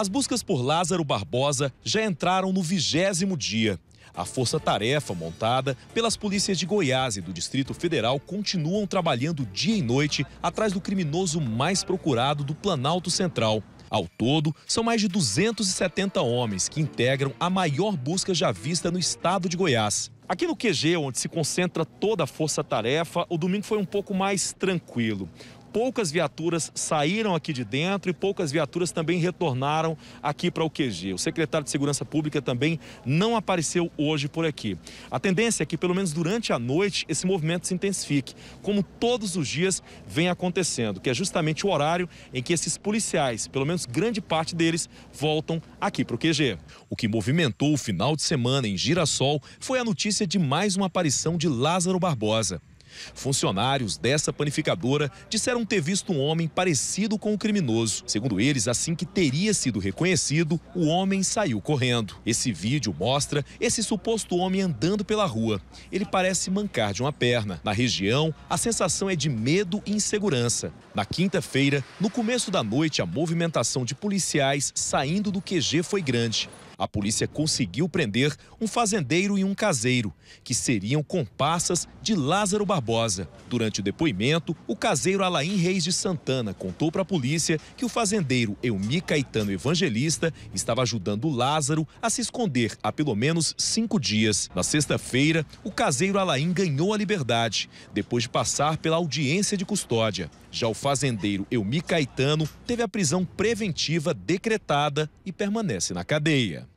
As buscas por Lázaro Barbosa já entraram no vigésimo dia. A força-tarefa montada pelas polícias de Goiás e do Distrito Federal continuam trabalhando dia e noite atrás do criminoso mais procurado do Planalto Central. Ao todo, são mais de 270 homens que integram a maior busca já vista no estado de Goiás. Aqui no QG, onde se concentra toda a força-tarefa, o domingo foi um pouco mais tranquilo poucas viaturas saíram aqui de dentro e poucas viaturas também retornaram aqui para o QG. O secretário de Segurança Pública também não apareceu hoje por aqui. A tendência é que, pelo menos durante a noite, esse movimento se intensifique, como todos os dias vem acontecendo, que é justamente o horário em que esses policiais, pelo menos grande parte deles, voltam aqui para o QG. O que movimentou o final de semana em Girassol foi a notícia de mais uma aparição de Lázaro Barbosa. Funcionários dessa panificadora disseram ter visto um homem parecido com o criminoso. Segundo eles, assim que teria sido reconhecido, o homem saiu correndo. Esse vídeo mostra esse suposto homem andando pela rua. Ele parece mancar de uma perna. Na região, a sensação é de medo e insegurança. Na quinta-feira, no começo da noite, a movimentação de policiais saindo do QG foi grande a polícia conseguiu prender um fazendeiro e um caseiro, que seriam comparsas de Lázaro Barbosa. Durante o depoimento, o caseiro Alain Reis de Santana contou para a polícia que o fazendeiro Eumi Caetano Evangelista estava ajudando Lázaro a se esconder há pelo menos cinco dias. Na sexta-feira, o caseiro Alain ganhou a liberdade, depois de passar pela audiência de custódia. Já o fazendeiro Elmi Caetano teve a prisão preventiva decretada e permanece na cadeia.